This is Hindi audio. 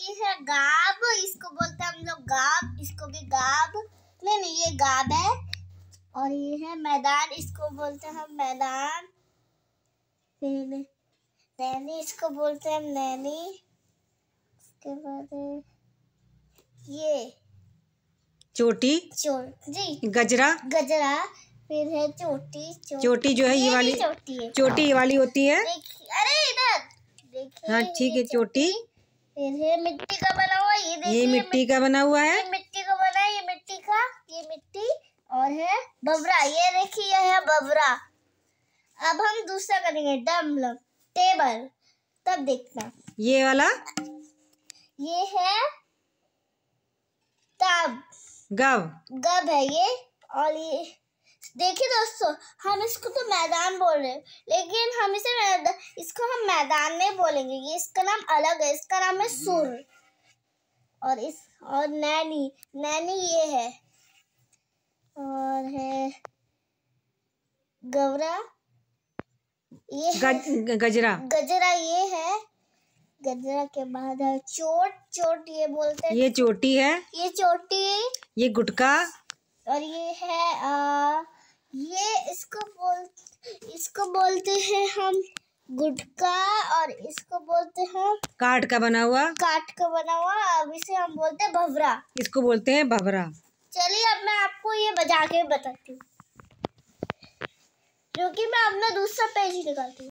ये है गाब इसको बोलते हैं हम लोग गाब इसको भी गाब नहीं नहीं ये गाब है और ये है मैदान इसको बोलते हैं हम मैदान फिर नैनी इसको बोलते हैं हम नैनी इसके बाद ये चोटी चोट जी गजरा गजरा फिर है चोटी चोटी, चोटी जो है ये, ये वाली चोटी है चोटी ये वाली होती है अरे इधर हाँ ठीक है चोटी ये मिट्टी का बना हुआ ये देखिए ये मिट्टी का बना हुआ है मिट्टी का बना है ये मिट्टी का ये मिट्टी और है बबरा ये देखिए ये है बबरा अब हम दूसरा करेंगे डम्बल टेबल तब देखना ये वाला ये है तब गव गव है ये और ये देखिए दोस्तों हम इसको तो मैदान बोल रहे हैं लेकिन हम इसे इसको हम मैदान में बोलेंगे ये इसका नाम अलग है इसका नाम है हम्म। सुर और इस और नैनी नैनी ये है और है गवरा ये गज, गजरा गजरा ये है गजरा के बाद है चोट चोट ये बोलते हैं ये चोटी है ये चोटी ये गुटका और ये है आ, ये इसको बोल इसको बोलते हैं हम गुटका और इसको बोलते हैं काट का बना हुआ काट का बना हुआ अब इसे हम बोलते हैं भवरा इसको बोलते हैं भवरा चलिए अब मैं आपको ये बजा के बताती हूँ क्योंकि मैं अपना दूसरा पेज निकालती हूँ